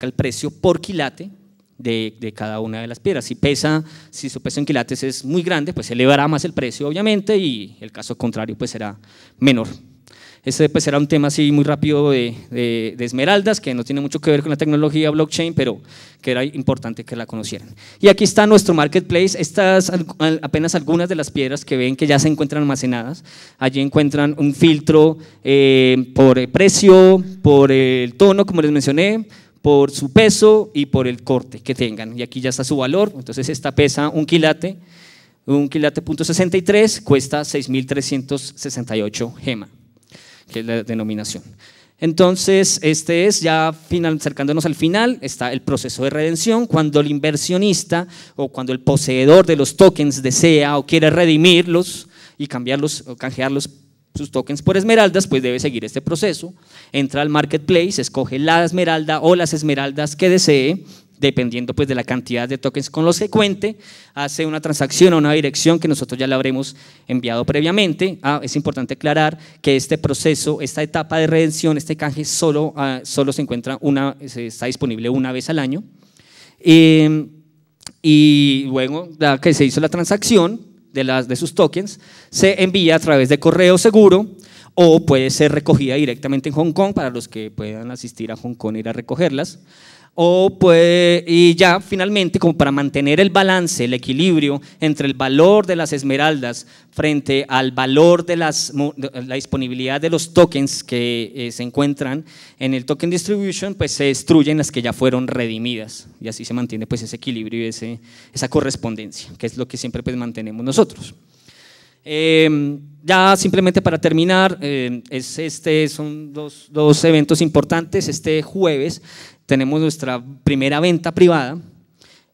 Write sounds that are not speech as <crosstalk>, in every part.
el precio por quilate de, cada una de las piedras. Si pesa, si su peso en quilates es muy grande, pues elevará más el precio, obviamente, y el caso contrario, pues será menor. ese pues será un tema así muy rápido de, de, esmeraldas, que no tiene mucho que ver con la tecnología blockchain, pero que era importante que la conocieran. Y aquí está nuestro marketplace, estas apenas algunas de las piedras que ven que ya se encuentran almacenadas. Allí encuentran un filtro eh, por eh, precio, por eh, el tono, como les mencioné, por su peso y por el corte que tengan. Y aquí ya está su valor. Entonces esta pesa un quilate, un quilate punto 63 cuesta 6.368 gema, que es la denominación. Entonces, este es ya final, acercándonos al final, está el proceso de redención. Cuando el inversionista o cuando el poseedor de los tokens desea o quiere redimirlos y cambiarlos o canjearlos sus tokens por esmeraldas, pues debe seguir este proceso. Entra al marketplace, escoge la esmeralda o las esmeraldas que desee, dependiendo pues de la cantidad de tokens con los que cuente, hace una transacción a una dirección que nosotros ya la habremos enviado previamente. Ah, es importante aclarar que este proceso, esta etapa de redención, este canje solo, ah, se encuentra una, está disponible una vez al año. Em, y luego, ya que se hizo la transacción, de, las, de sus tokens se envía a través de correo seguro o puede ser recogida directamente en Hong Kong para los que puedan asistir a Hong Kong e ir a recogerlas. O pues, y ya finalmente, como para mantener el balance, el equilibrio entre el valor de las esmeraldas frente al valor de las, la disponibilidad de los tokens que eh, se encuentran en el token distribution, pues se destruyen las que ya fueron redimidas. Y así se mantiene pues ese equilibrio y ese, esa correspondencia, que es lo que siempre pues mantenemos nosotros. Em, ya simplemente para terminar, eh, es, este son dos, dos, eventos importantes. Este jueves tenemos nuestra primera venta privada,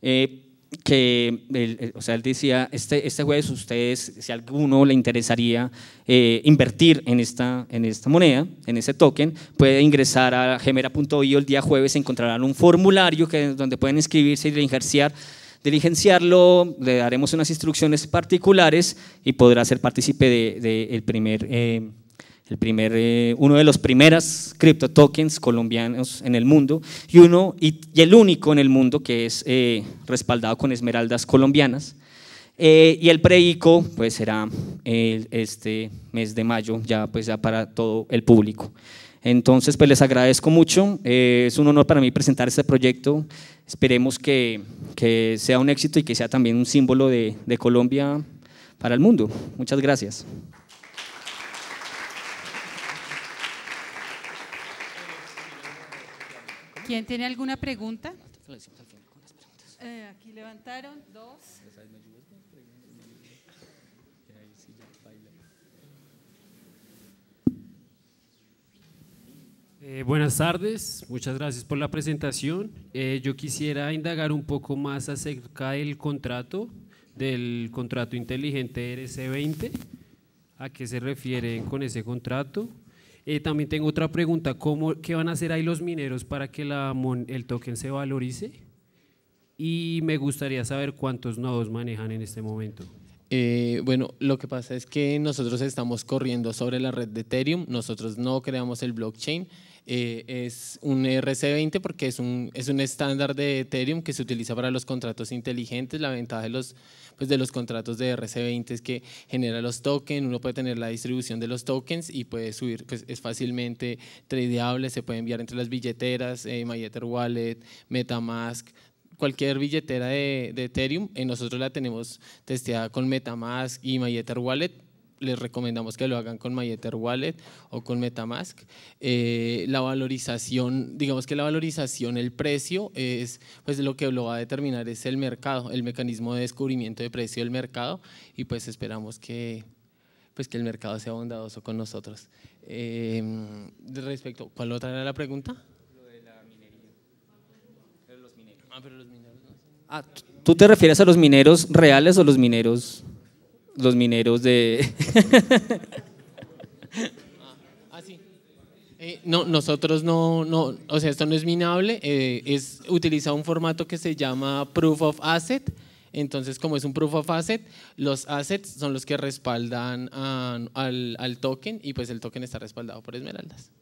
eh, que, o sea, él decía, este, este jueves ustedes, si alguno le interesaría eh, invertir en esta, en esta moneda, en ese token, puede ingresar a gemera.io el día jueves, encontrarán un formulario que, donde pueden inscribirse y diligenciar, diligenciarlo, le daremos unas instrucciones particulares y podrá ser partícipe del de, primer... Eh, el primer, eh, uno de los primeros cripto tokens colombianos en el mundo y, uno, y, el único en el mundo que es eh, respaldado con esmeraldas colombianas. Eh, y el preico pues será este mes de mayo ya pues ya para todo el público. Entonces pues les agradezco mucho, es un honor para mí presentar este proyecto, esperemos que, que sea un éxito y que sea también un símbolo de Colombia para el mundo. Muchas gracias. ¿Quién tiene alguna pregunta? Eh, aquí levantaron dos. Eh, buenas tardes, muchas gracias por la presentación. Eh, yo quisiera indagar un poco más acerca del contrato, del contrato inteligente RC20. ¿A qué se refieren con ese contrato? Eh, también tengo otra pregunta, ¿qué van a hacer ahí los mineros para que la el token se valorice? Y me gustaría saber cuántos nodos manejan en este momento. Eh, bueno, lo que pasa es que nosotros estamos corriendo sobre la red de Ethereum, nosotros no creamos el blockchain, eh, es un rc 20 porque es un, es un estándar de Ethereum que se utiliza para los contratos inteligentes. La ventaja de los, pues de los contratos de rc 20 es que genera los tokens, uno puede tener la distribución de los tokens y puede subir, pues es fácilmente tradeable, se puede enviar entre las billeteras, eh, MetaMask, cualquier billetera de, Ethereum, eh, nosotros la tenemos testeada con Metamask y MyEtherWallet. Wallet. Les recomendamos que lo hagan con MyEtherWallet Wallet o con Metamask. Eh, la valorización, digamos que la valorización, el precio, es pues lo que lo va a determinar es el mercado, el mecanismo de descubrimiento de precio del mercado y pues esperamos que, pues que el mercado sea bondadoso con nosotros. Eh, respecto, ¿cuál otra era la pregunta? Ah, ah, ¿tú te refieres a los mineros reales o los mineros, los mineros de... <laughs> Ah, eh, no, nosotros no, no, o sea, esto no es minable, eh, es utiliza un formato que se llama Proof of Asset, entonces, como es un proof of asset, los assets son los que respaldan al, al, token y pues el token está respaldado por esmeraldas.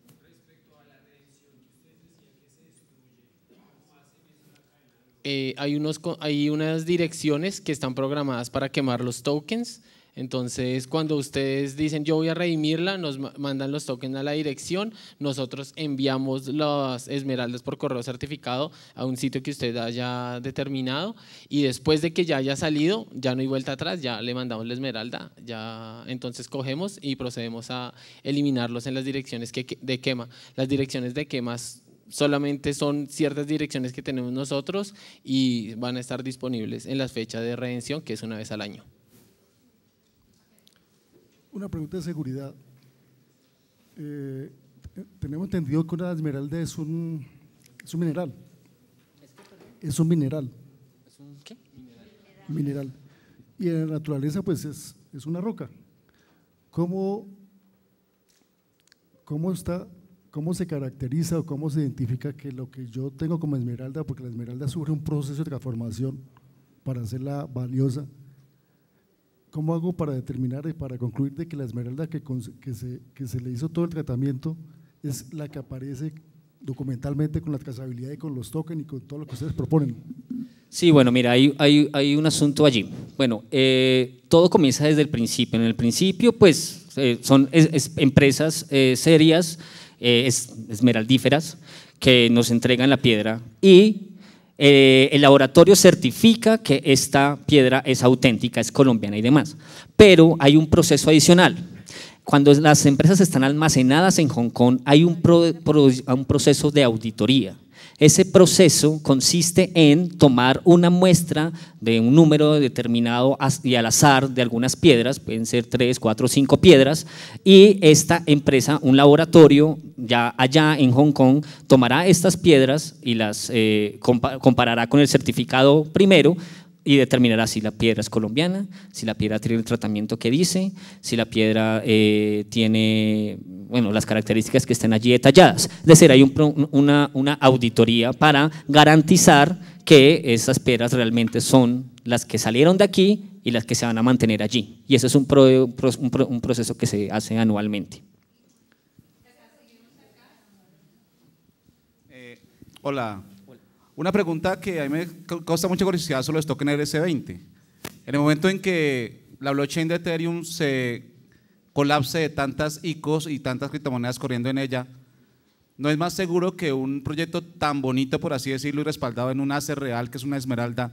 Eh, hay, unos, hay unas direcciones que están programadas para quemar los tokens. Entonces, cuando ustedes dicen yo voy a redimirla, nos mandan los tokens a la dirección, nosotros enviamos las esmeraldas por correo certificado a un sitio que usted haya determinado y después de que ya haya salido, ya no hay vuelta atrás, ya le mandamos la esmeralda, ya entonces cogemos y procedemos a eliminarlos en las direcciones que, de quema. Las direcciones de quemas solamente son ciertas direcciones que tenemos nosotros y van a estar disponibles en las fechas de redención, que es una vez al año. Una pregunta de seguridad. Eh, eh, tenemos entendido que una esmeralda es un, es un mineral. Es un mineral. ¿Es un qué? Mineral. mineral. Y en la naturaleza, pues es, es una roca. ¿Cómo, ¿Cómo está ¿Cómo se caracteriza o cómo se identifica que lo que yo tengo como esmeralda, porque la esmeralda sufre un proceso de transformación para hacerla valiosa, ¿cómo hago para determinar y para concluir de que la esmeralda que, que, se, le hizo todo el tratamiento es la que aparece documentalmente con la trazabilidad y con los tokens y con todo lo que ustedes proponen? Sí, bueno, mira, hay, hay, hay un asunto allí. Bueno, eh, todo comienza desde el principio. En el principio, pues, eh, son empresas eh, serias eh, esmeraldíferas que nos entregan la piedra y eh, el laboratorio certifica que esta piedra es auténtica, es colombiana y demás. Pero hay un proceso adicional. Cuando las empresas están almacenadas en Hong Kong, hay un proceso de auditoría. Ese proceso consiste en tomar una muestra de un número determinado y al azar de algunas piedras, pueden ser tres, cuatro, cinco piedras, y esta empresa, un laboratorio ya allá en Hong Kong, tomará estas piedras y las eh, comparará con el certificado primero y determinará si la piedra es colombiana, si la piedra tiene el tratamiento que dice, si la piedra eh, tiene bueno, las características que estén allí detalladas. Es decir, hay una, auditoría para garantizar que esas piedras realmente son las que salieron de aquí y las que se van a mantener allí. Y eso es un, proceso que se hace anualmente. Eh, hola, una pregunta que a mí me cuesta mucha curiosidad sobre los tokens rs 20 En el momento en que la blockchain de Ethereum se colapse de tantas ICOs y tantas criptomonedas corriendo en ella, ¿no es más seguro que un proyecto tan bonito, por así decirlo, y respaldado en un asset real, que es una esmeralda,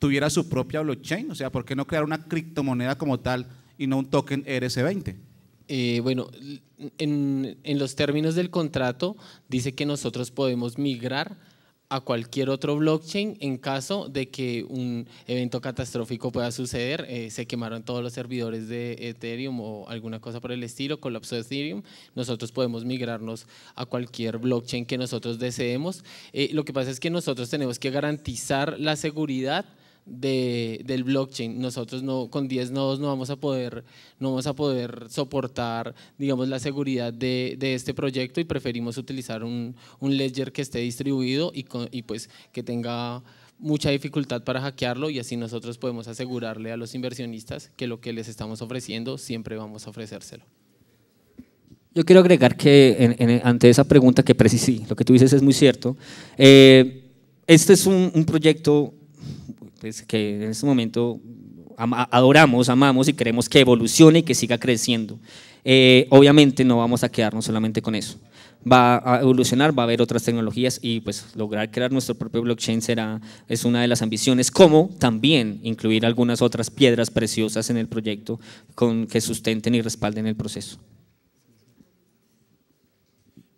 tuviera su propia blockchain? O sea, ¿por qué no crear una criptomoneda como tal y no un token ERC20? Eh, bueno, en, en los términos del contrato dice que nosotros podemos migrar a cualquier otro blockchain en caso de que un evento catastrófico pueda suceder. Eh, se quemaron todos los servidores de Ethereum o alguna cosa por el estilo, colapsó Ethereum. Nosotros podemos migrarnos a cualquier blockchain que nosotros deseemos. Eh, lo que pasa es que nosotros tenemos que garantizar la seguridad del blockchain. Nosotros no, con 10 nodos no vamos a poder, no vamos a poder soportar digamos, la seguridad de, de este proyecto y preferimos utilizar un, un ledger que esté distribuido y, y pues que tenga mucha dificultad para hackearlo y así nosotros podemos asegurarle a los inversionistas que lo que les estamos ofreciendo siempre vamos a ofrecérselo. Yo quiero agregar que ante esa pregunta que precisé, lo que tú dices es muy cierto. Eh, este es un, un proyecto pues, que en este momento adoramos, amamos y queremos que evolucione y que siga creciendo. Eh, obviamente no vamos a quedarnos solamente con eso. Va a evolucionar, va a haber otras tecnologías y pues lograr crear nuestro propio blockchain será, es una de las ambiciones, como también incluir algunas otras piedras preciosas en el proyecto con, que sustenten y respalden el proceso.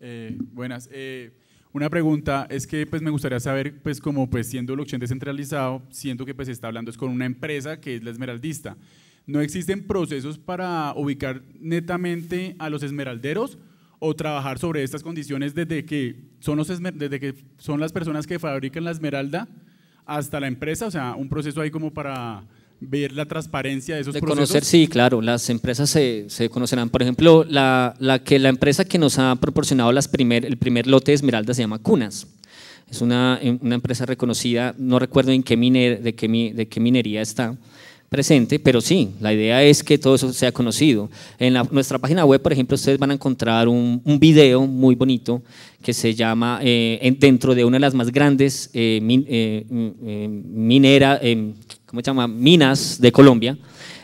Eh, buenas. Eh, una pregunta es que pues me gustaría saber, pues como pues siendo blockchain descentralizado, siento que pues se está hablando es con una empresa que es la Esmeraldista. ¿No existen procesos para ubicar netamente a los esmeralderos o trabajar sobre estas condiciones desde que son, los desde que son las personas que fabrican la esmeralda hasta la empresa? O sea, un proceso ahí como para ver la transparencia de esos de Conocer, sí, claro, las empresas se, conocerán. Por ejemplo, la, la, que, la empresa que nos ha proporcionado las primer, el primer lote de Esmeralda se llama Cunas. Es una, em, una empresa reconocida, no recuerdo en qué miner, de, qué, de qué minería está, presente, pero sí, la idea es que todo eso sea conocido. En nuestra página web, por ejemplo, ustedes van a encontrar un, video muy bonito que se llama eh, dentro de una de las más grandes eh, eh, mm, eh llama? minas de Colombia.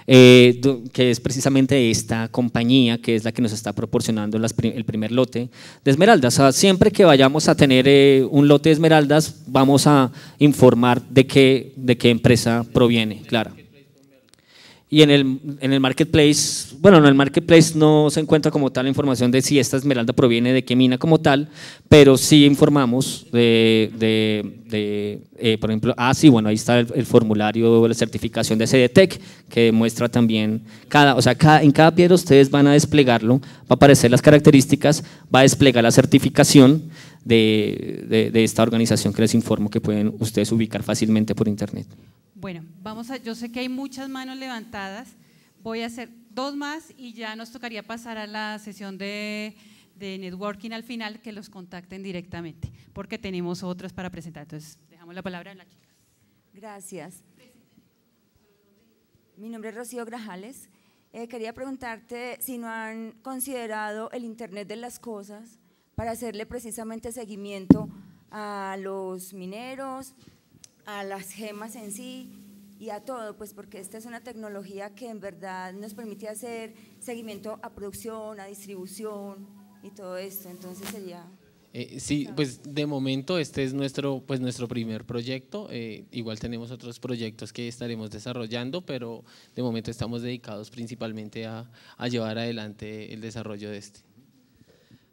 que es precisamente esta compañía que es la que nos está proporcionando el primer lote de esmeraldas. siempre que vayamos a tener un lote de esmeraldas, vamos a informar de qué, de qué empresa proviene, claro. Y en el, en el marketplace, bueno, en el marketplace no se encuentra como tal la información de si esta esmeralda proviene de qué mina como tal, pero sí informamos de, de, eh, por ejemplo, ah, sí, bueno, ahí está el, formulario de la certificación de CDTEC, e que muestra también cada, o sea, cada, en cada piedra ustedes van a desplegarlo, va a aparecer las características, va a desplegar la certificación de, de esta organización que les informo que pueden ustedes ubicar fácilmente por internet. Bueno, vamos a, yo sé que hay muchas manos levantadas, voy a hacer dos más y ya nos tocaría pasar a la sesión de, networking al final, que los contacten directamente, porque tenemos otras para presentar. Entonces, dejamos la palabra a la chica. Gracias. Mi nombre es Rocío Grajales. Eh, quería preguntarte si no han considerado el Internet de las Cosas para hacerle precisamente seguimiento a los mineros, a las gemas en sí y a todo, pues porque esta es una tecnología que en verdad nos permite hacer seguimiento a producción, a distribución y todo esto, entonces sería... Eh, sí, pues de momento este es nuestro, pues nuestro primer proyecto, eh, igual tenemos otros proyectos que estaremos desarrollando, pero de momento estamos dedicados principalmente a llevar adelante el desarrollo de este.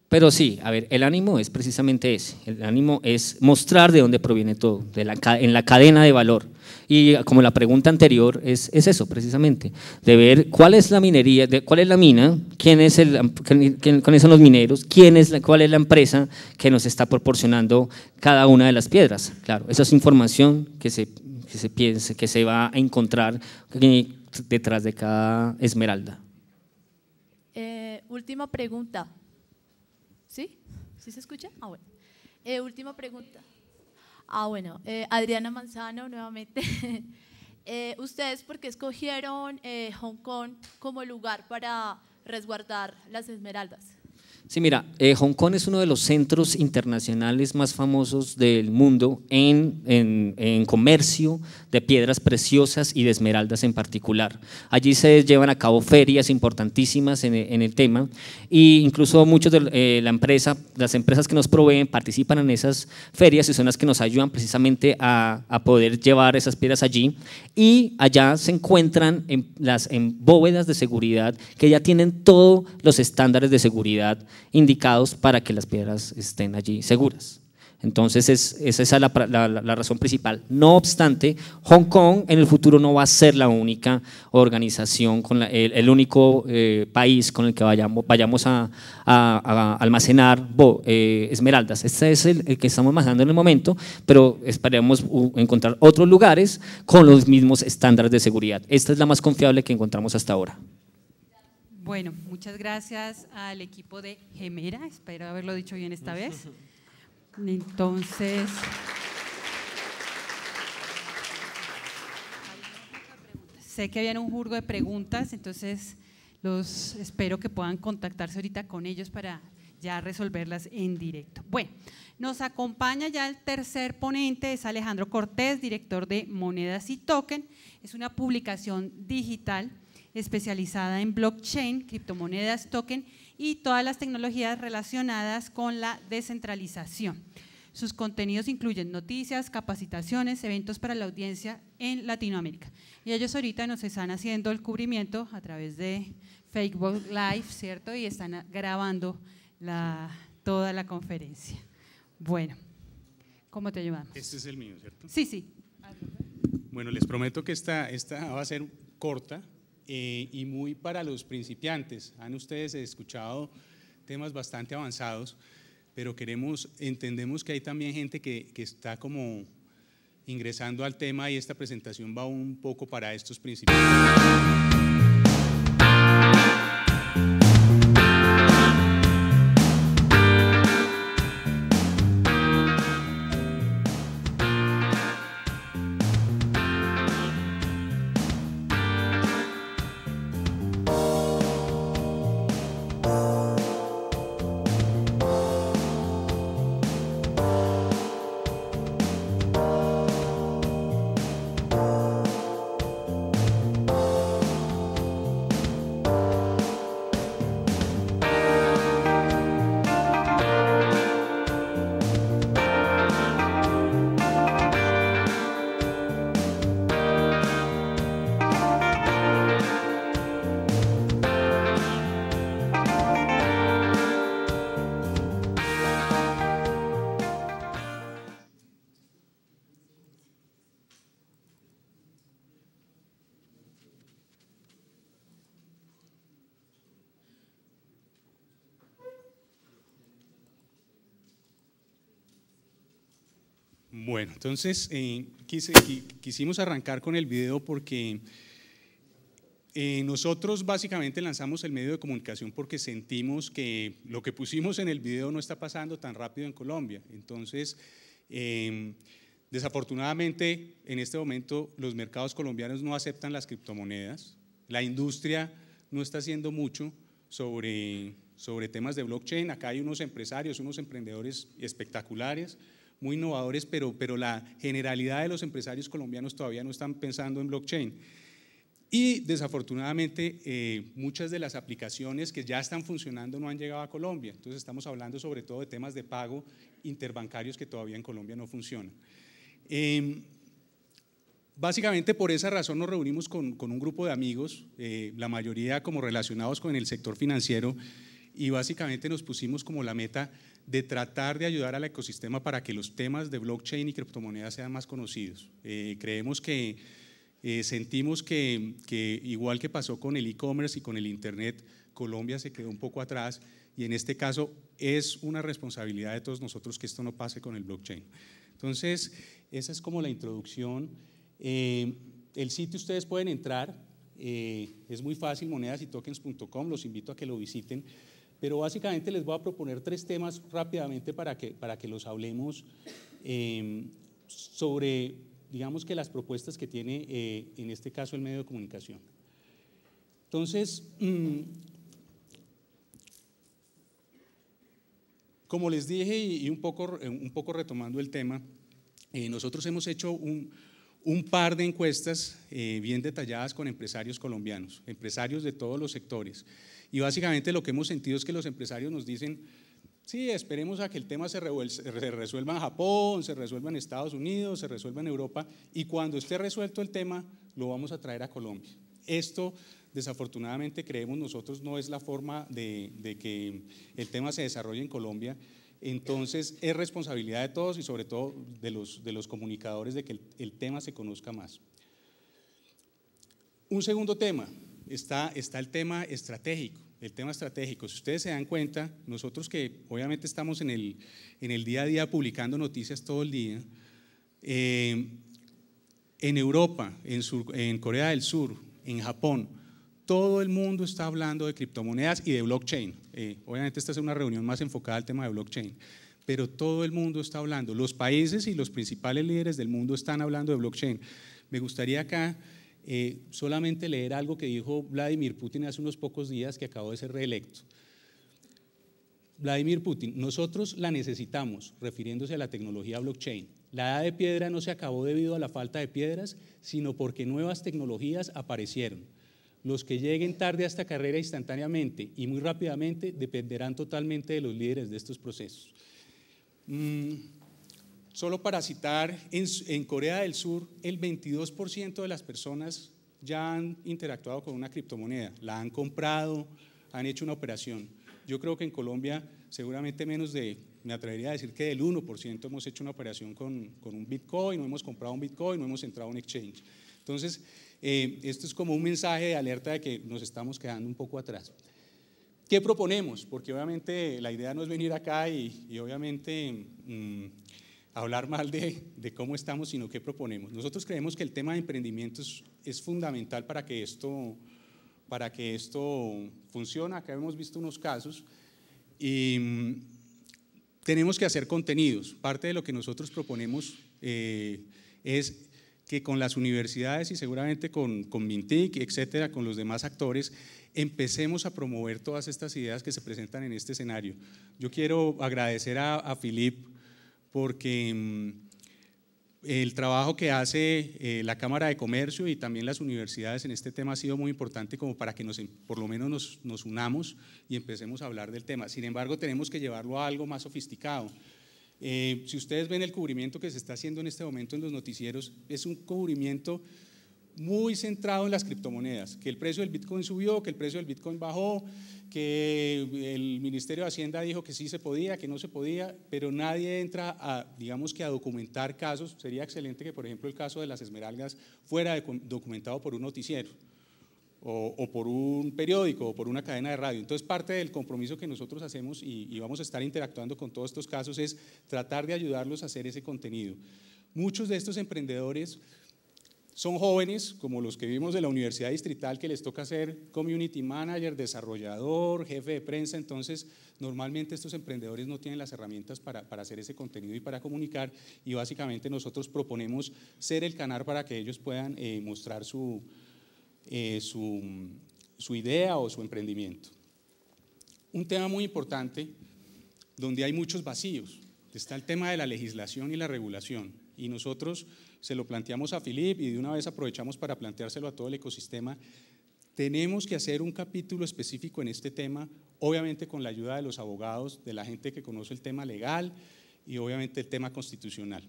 Pero sí, a ver, el ánimo es precisamente ese. El ánimo es mostrar de dónde proviene todo, de la, en la cadena de valor. Y ah, como la pregunta anterior es, eso, precisamente, de ver cuál es la minería, de, cuál es la mina, quién es el, quiénes son los mineros, quién es la, cuál es la empresa que nos está proporcionando cada una de las piedras. Claro, esa es información que se, que se que se va a encontrar eh, detrás de cada esmeralda. Eh, última pregunta. ¿Sí? ¿Sí se escucha? Ah, bueno. Eh, última pregunta. Ah, bueno. Eh, Adriana Manzano, nuevamente. <laughs> Eh, ¿Ustedes por qué escogieron Hong Kong como lugar para resguardar las esmeraldas? Sí, mira, eh, Hong Kong es uno de los centros internacionales más famosos del mundo en, en, comercio de piedras preciosas y de esmeraldas en particular. Allí se llevan a cabo ferias importantísimas en, e, en el tema e incluso muchas de eh, la empresa, las empresas que nos proveen participan en esas ferias y son las que nos ayudan precisamente a, a poder llevar esas piedras allí y allá se encuentran en las en bóvedas de seguridad que ya tienen todos los estándares de seguridad indicados para que las piedras estén allí seguras. Entonces esa es la, razón principal. No obstante, Hong Kong en el futuro no va a ser la única organización, con el, único eh, país con el que vayamos, a, almacenar eh, esmeraldas. Este es el, que estamos almacenando en el momento, pero esperemos encontrar otros lugares con los mismos estándares de seguridad. Esta es la más confiable que encontramos hasta ahora. Bueno, muchas gracias al equipo de Gemera, espero haberlo dicho bien esta vez. Entonces... Sé que habían un jurgo de preguntas, entonces los espero que puedan contactarse ahorita con ellos para ya resolverlas en directo. Bueno, nos acompaña ya el tercer ponente, es Alejandro Cortés, director de Monedas y Token. Es una publicación digital especializada en blockchain, criptomonedas, token y todas las tecnologías relacionadas con la descentralización. Sus contenidos incluyen noticias, capacitaciones, eventos para la audiencia en Latinoamérica. Y ellos ahorita nos están haciendo el cubrimiento a través de Facebook Live, ¿cierto? Y están grabando toda la conferencia. Bueno, ¿cómo te ayudamos? Este es el mío, ¿cierto? Sí, sí. Bueno, les prometo que esta, esta va a ser corta, eh, y muy para los principiantes. Han ustedes escuchado temas bastante avanzados, pero queremos, entendemos que hay también gente que, que está como ingresando al tema y esta presentación va un poco para estos principiantes. Bueno, entonces eh, quisimos arrancar con el video porque eh, nosotros básicamente lanzamos el medio de comunicación porque sentimos que lo que pusimos en el video no está pasando tan rápido en Colombia. Entonces, eh, desafortunadamente, en este momento los mercados colombianos no aceptan las criptomonedas, la industria no está haciendo mucho sobre, sobre temas de blockchain, acá hay unos empresarios, unos emprendedores espectaculares muy innovadores, pero, pero la generalidad de los empresarios colombianos todavía no están pensando en blockchain. Y desafortunadamente eh, muchas de las aplicaciones que ya están funcionando no han llegado a Colombia. Entonces estamos hablando sobre todo de temas de pago interbancarios que todavía en Colombia no funcionan. Em, básicamente por esa razón nos reunimos con, con un grupo de amigos, eh, la mayoría como relacionados con el sector financiero, y básicamente nos pusimos como la meta de tratar de ayudar al ecosistema para que los temas de blockchain y criptomonedas sean más conocidos. Eh, creemos que eh, sentimos que, igual que pasó con el e-commerce y con el Internet, Colombia se quedó un poco atrás y en este caso es una responsabilidad de todos nosotros que esto no pase con el blockchain. Entonces, esa es como la introducción. Eh, el sitio ustedes pueden entrar, es muy fácil, monedasytokens.com, los invito a que lo visiten. Pero básicamente les voy a proponer tres temas rápidamente para que, para que los hablemos em, sobre, digamos que las propuestas que tiene eh, en este caso el medio de comunicación. Entonces, mm, como les dije y, un, poco, un poco retomando el tema, eh, nosotros hemos hecho un, un par de encuestas eh, bien detalladas con empresarios colombianos, empresarios de todos los sectores. Y básicamente lo que hemos sentido es que los empresarios nos dicen, sí, esperemos a que el tema se, resuelva en Japón, se resuelva en Estados Unidos, se resuelva en Europa, y cuando esté resuelto el tema, lo vamos a traer a Colombia. Esto, desafortunadamente, creemos nosotros no es la forma de que el tema se desarrolle en Colombia entonces es responsabilidad de todos y sobre todo de los, comunicadores de que el, tema se conozca más. Un segundo tema, está, el tema estratégico. El tema estratégico, si ustedes se dan cuenta, nosotros que obviamente estamos en el, día a día publicando noticias todo el día, eh, en Europa, en Corea del Sur, en Japón, todo el mundo está hablando de criptomonedas y de blockchain. Eh, obviamente esta es una reunión más enfocada al tema de blockchain, pero todo el mundo está hablando. Los países y los principales líderes del mundo están hablando de blockchain. Me gustaría acá eh, solamente leer algo que dijo Vladimir Putin hace unos pocos días que acabó de ser reelecto. Vladimir Putin, nosotros la necesitamos, refiriéndose a la tecnología blockchain. La edad de piedra no se acabó debido a la falta de piedras, sino porque nuevas tecnologías aparecieron. Los que lleguen tarde a esta carrera instantáneamente y muy rápidamente dependerán totalmente de los líderes de estos procesos. Mm, solo para citar, en, Corea del Sur el 22% de las personas ya han interactuado con una criptomoneda, la han comprado, han hecho una operación. Yo creo que en Colombia seguramente menos de, me atrevería a decir que del 1% hemos hecho una operación con, con, un Bitcoin, no hemos comprado un Bitcoin, no hemos entrado a un exchange. Entonces, eh, esto es como un mensaje de alerta de que nos estamos quedando un poco atrás. ¿Qué proponemos? Porque obviamente la idea no es venir acá y, obviamente mm, hablar mal de, cómo estamos, sino qué proponemos. Nosotros creemos que el tema de emprendimientos es fundamental para que esto, para que esto funcione. Acá hemos visto unos casos y mm, tenemos que hacer contenidos. Parte de lo que nosotros proponemos eh, es que con las universidades y seguramente con, con Mintic, etcétera, con los demás actores, empecemos a promover todas estas ideas que se presentan en este escenario. Yo quiero agradecer a, a Filip porque mm, el trabajo que hace eh, la Cámara de Comercio y también las universidades en este tema ha sido muy importante como para que nos, por lo menos nos, nos unamos y empecemos a hablar del tema. Sin embargo, tenemos que llevarlo a algo más sofisticado. Eh, si ustedes ven el cubrimiento que se está haciendo en este momento en los noticieros, es un cubrimiento muy centrado en las criptomonedas, que el precio del Bitcoin subió, que el precio del Bitcoin bajó, que el Ministerio de Hacienda dijo que sí se podía, que no se podía, pero nadie entra digamos que a documentar casos. Sería excelente que, por ejemplo, el caso de las esmeraldas fuera documentado por un noticiero o, por un periódico o por una cadena de radio. Entonces, parte del compromiso que nosotros hacemos y, vamos a estar interactuando con todos estos casos es tratar de ayudarlos a hacer ese contenido. Muchos de estos emprendedores son jóvenes, como los que vimos de la Universidad Distrital, que les toca ser community manager, desarrollador, jefe de prensa. Entonces, normalmente estos emprendedores no tienen las herramientas para, hacer ese contenido y para comunicar. Y básicamente nosotros proponemos ser el canal para que ellos puedan eh, mostrar su, eh, su, idea o su emprendimiento. Un tema muy importante donde hay muchos vacíos. Está el tema de la legislación y la regulación. Y nosotros se lo planteamos a Filip y de una vez aprovechamos para planteárselo a todo el ecosistema. Tenemos que hacer un capítulo específico en este tema, obviamente con la ayuda de los abogados, de la gente que conoce el tema legal y obviamente el tema constitucional.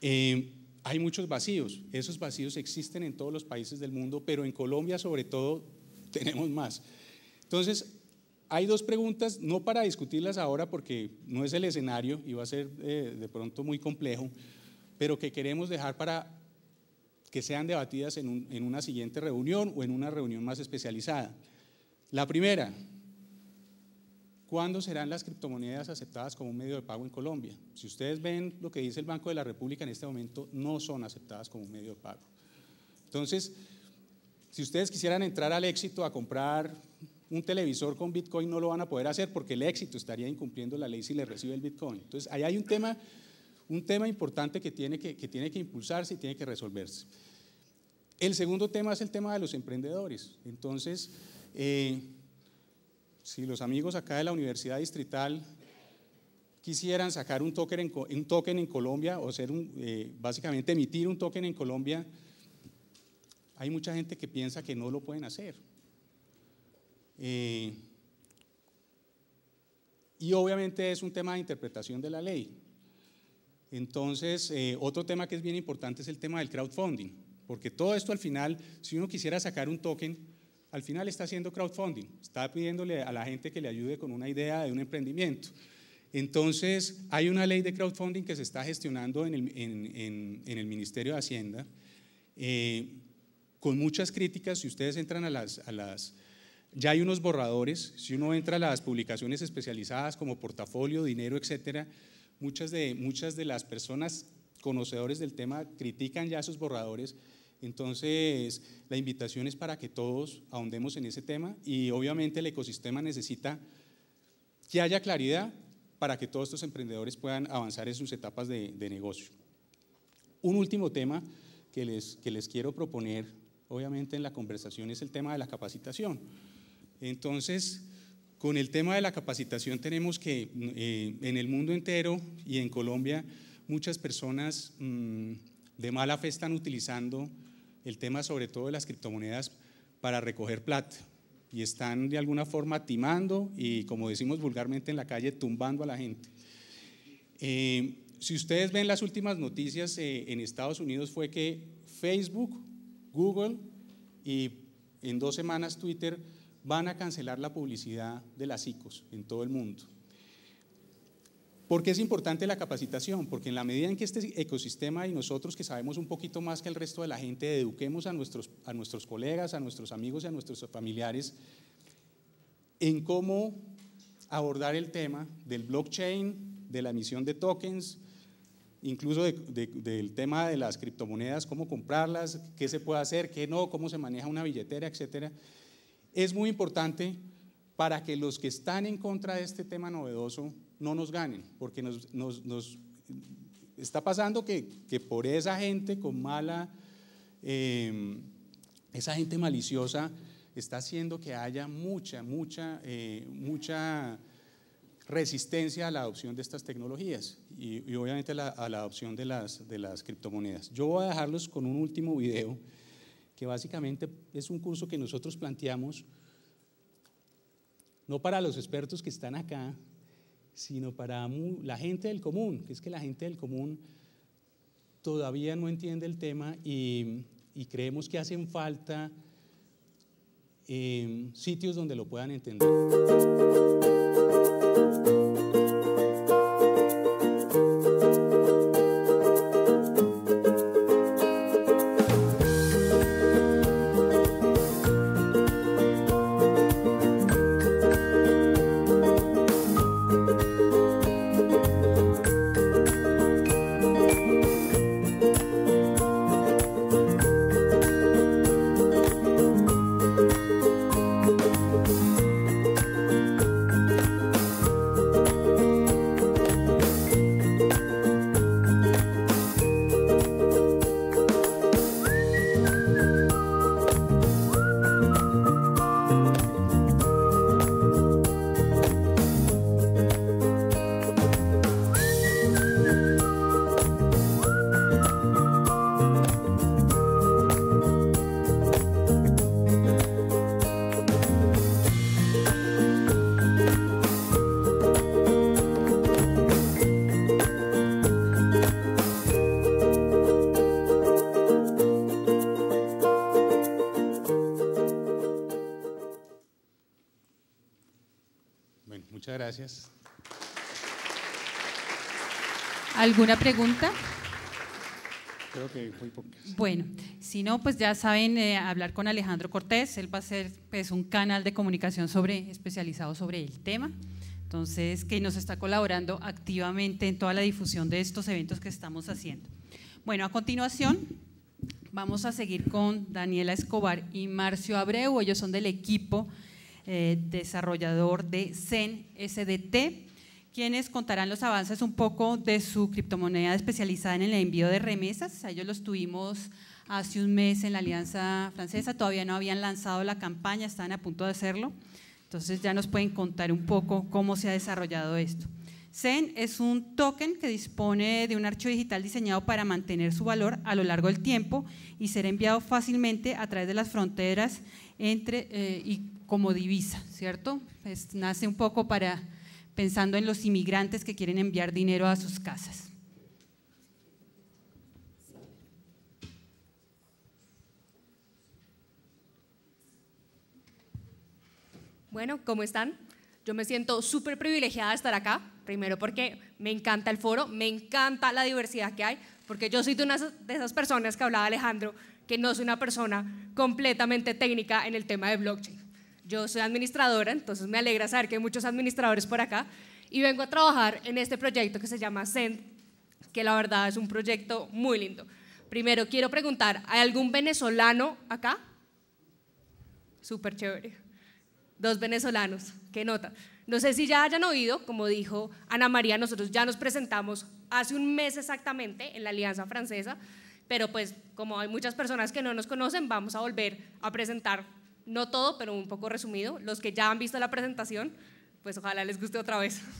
Eh, hay muchos vacíos. Esos vacíos existen en todos los países del mundo, pero en Colombia sobre todo <laughs> tenemos más. Entonces, hay dos preguntas, no para discutirlas ahora porque no es el escenario y va a ser eh, de pronto muy complejo, pero que queremos dejar para que sean debatidas en una siguiente reunión o en una reunión más especializada. La primera, ¿Cuándo serán las criptomonedas aceptadas como un medio de pago en Colombia? Si ustedes ven lo que dice el Banco de la República en este momento, no son aceptadas como un medio de pago. Entonces, si ustedes quisieran entrar al éxito a comprar un televisor con Bitcoin, no lo van a poder hacer porque el éxito estaría incumpliendo la ley si le recibe el Bitcoin. Entonces, ahí hay un tema, un tema importante que tiene que, tiene que impulsarse y tiene que resolverse. El segundo tema es el tema de los emprendedores. Entonces, eh, si los amigos acá de la Universidad Distrital quisieran sacar un token en, Colombia o ser eh, básicamente emitir un token en Colombia, hay mucha gente que piensa que no lo pueden hacer. Eh, y obviamente es un tema de interpretación de la ley. Entonces, eh, otro tema que es bien importante es el tema del crowdfunding, porque todo esto al final, si uno quisiera sacar un token, al final está haciendo crowdfunding, está pidiéndole a la gente que le ayude con una idea de un emprendimiento. Entonces, hay una ley de crowdfunding que se está gestionando en el, Ministerio de Hacienda, eh, con muchas críticas. Si ustedes entran a las, a las, ya hay unos borradores, si uno entra a las publicaciones especializadas como portafolio, dinero, etcétera, muchas de, muchas de las personas conocedores del tema critican ya esos borradores entonces, la invitación es para que todos ahondemos en ese tema y obviamente el ecosistema necesita que haya claridad para que todos estos emprendedores puedan avanzar en sus etapas de, negocio. Un último tema que les, que les quiero proponer, obviamente en la conversación, es el tema de la capacitación. Entonces, con el tema de la capacitación tenemos que eh, en el mundo entero y en Colombia muchas personas mm, de mala fe están utilizando el tema sobre todo de las criptomonedas para recoger plata y están de alguna forma timando y como decimos vulgarmente en la calle, tumbando a la gente. Eh, si ustedes ven las últimas noticias eh, en Estados Unidos fue que Facebook, Google y en dos semanas Twitter van a cancelar la publicidad de las ICOs en todo el mundo. ¿Por qué es importante la capacitación? Porque en la medida en que este ecosistema y nosotros que sabemos un poquito más que el resto de la gente, eduquemos a nuestros, a nuestros colegas, a nuestros amigos y a nuestros familiares en cómo abordar el tema del blockchain, de la emisión de tokens, incluso del tema de las criptomonedas, cómo comprarlas, qué se puede hacer, qué no, cómo se maneja una billetera, etcétera, es muy importante para que los que están en contra de este tema novedoso no nos ganen, porque nos, está pasando que, por esa gente con mala, em, esa gente maliciosa, está haciendo que haya mucha, mucha, eh, mucha resistencia a la adopción de estas tecnologías y, obviamente a la adopción de las, de las criptomonedas. Yo voy a dejarlos con un último video que básicamente es un curso que nosotros planteamos, no para los expertos que están acá, sino para la gente del común, que es que la gente del común todavía no entiende el tema y, creemos que hacen falta eh, sitios donde lo puedan entender. ¿Alguna pregunta? Creo que muy pocas. Bueno, si no, pues ya saben eh, hablar con Alejandro Cortés. Él va a ser pues, un canal de comunicación sobre, especializado sobre el tema. Entonces, que nos está colaborando activamente en toda la difusión de estos eventos que estamos haciendo. Bueno, a continuación vamos a seguir con Daniela Escobar y Marcio Abreu. Ellos son del equipo eh, desarrollador de CEN SDT quienes contarán los avances un poco de su criptomoneda especializada en el envío de remesas. A ellos los tuvimos hace un mes en la Alianza Francesa, todavía no habían lanzado la campaña, estaban a punto de hacerlo. Entonces ya nos pueden contar un poco cómo se ha desarrollado esto. Zen es un token que dispone de un archivo digital diseñado para mantener su valor a lo largo del tiempo y ser enviado fácilmente a través de las fronteras entre eh, y como divisa, ¿cierto? Pues, nace un poco para pensando en los inmigrantes que quieren enviar dinero a sus casas. Bueno, ¿cómo están? Yo me siento súper privilegiada de estar acá, primero porque me encanta el foro, me encanta la diversidad que hay, porque yo soy de una de esas personas que hablaba Alejandro, que no soy una persona completamente técnica en el tema de blockchain. Yo soy administradora, entonces me alegra saber que hay muchos administradores por acá y vengo a trabajar en este proyecto que se llama Send, que la verdad es un proyecto muy lindo. Primero quiero preguntar, ¿hay algún venezolano acá? Súper chévere. Dos venezolanos, qué nota. No sé si ya hayan oído, como dijo Ana María, nosotros ya nos presentamos hace un mes exactamente en la Alianza Francesa, pero pues como hay muchas personas que no nos conocen, vamos a volver a presentar no todo, pero un poco resumido. Los que ya han visto la presentación, pues ojalá les guste otra vez. <laughs>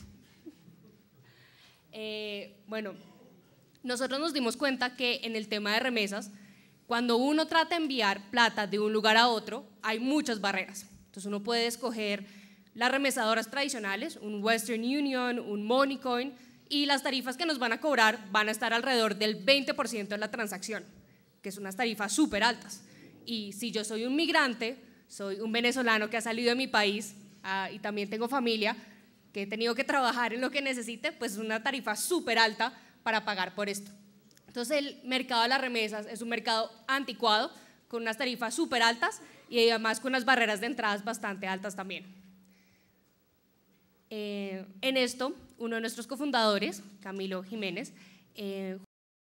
Eh, bueno, nosotros nos dimos cuenta que en el tema de remesas, cuando uno trata de enviar plata de un lugar a otro, hay muchas barreras. Entonces uno puede escoger las remesadoras tradicionales, un Western Union, un Moneycoin, y las tarifas que nos van a cobrar van a estar alrededor del 20% de la transacción, que son unas tarifas súper altas. Y si yo soy un migrante, soy un venezolano que ha salido de mi país ah, y también tengo familia, que he tenido que trabajar en lo que necesite, pues es una tarifa súper alta para pagar por esto. Entonces el mercado de las remesas es un mercado anticuado, con unas tarifas súper altas y además con unas barreras de entradas bastante altas también. Eh, en esto, uno de nuestros cofundadores, Camilo Jiménez, eh,